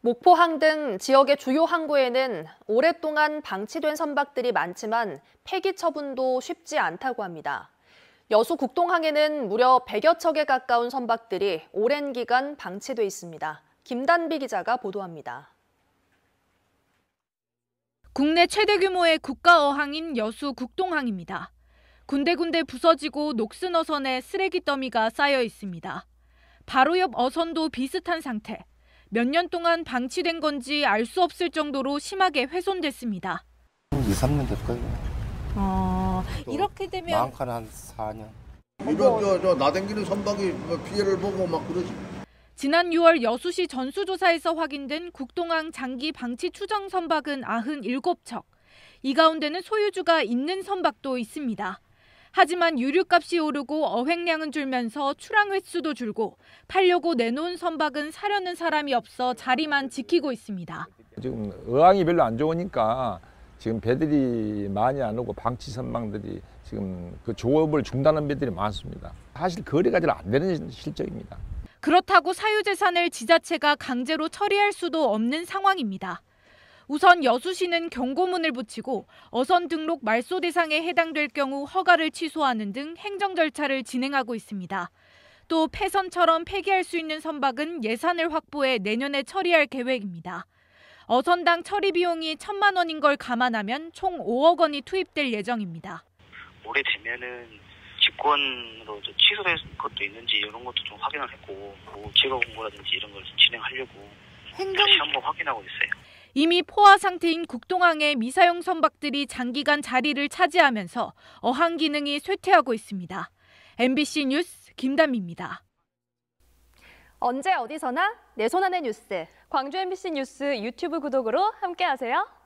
목포항 등 지역의 주요 항구에는 오랫동안 방치된 선박들이 많지만 폐기 처분도 쉽지 않다고 합니다. 여수 국동항에는 무려 100여 척에 가까운 선박들이 오랜 기간 방치돼 있습니다. 김단비 기자가 보도합니다. 국내 최대 규모의 국가 어항인 여수 국동항입니다. 군데군데 부서지고 녹슨 어선에 쓰레기 더미가 쌓여 있습니다. 바로 옆 어선도 비슷한 상태. 몇년 동안 방치된 건지 알 수 없을 정도로 심하게 훼손됐습니다. 2, 3년 됐거요 어, 이렇게 되면 많게는 한 4년. 이런 저, 저 나댕기는 선박이 뭐 피해를 보고 막 그러지. 지난 6월 여수시 전수조사에서 확인된 국동항 장기 방치 추정 선박은 97척. 이 가운데는 소유주가 있는 선박도 있습니다. 하지만 유류값이 오르고 어획량은 줄면서 출항 횟수도 줄고 팔려고 내놓은 선박은 사려는 사람이 없어 자리만 지키고 있습니다. 지금 어항이 별로 안 좋으니까 지금 배들이 많이 안 오고 방치 선망들이 지금 그 조업을 중단한 배들이 많습니다. 사실 거래가 잘 안 되는 실정입니다. 그렇다고 사유재산을 지자체가 강제로 처리할 수도 없는 상황입니다. 우선 여수시는 경고문을 붙이고 어선 등록 말소 대상에 해당될 경우 허가를 취소하는 등 행정 절차를 진행하고 있습니다. 또 폐선처럼 폐기할 수 있는 선박은 예산을 확보해 내년에 처리할 계획입니다. 어선당 처리 비용이 천만 원인 걸 감안하면 총 5억 원이 투입될 예정입니다. 올해 되면은 직권으로 취소될 것도 있는지 이런 것도 좀 확인을 했고 뭐 제거 공고라든지 이런 걸 진행하려고 행정... 다시 한번 확인하고 있어요. 이미 포화 상태인 국동항의 미사용 선박들이 장기간 자리를 차지하면서 어항 기능이 쇠퇴하고 있습니다. MBC 뉴스 김담입니다. 언제 어디서나 내 손안의 뉴스. 광주 MBC 뉴스 유튜브 구독으로 함께하세요.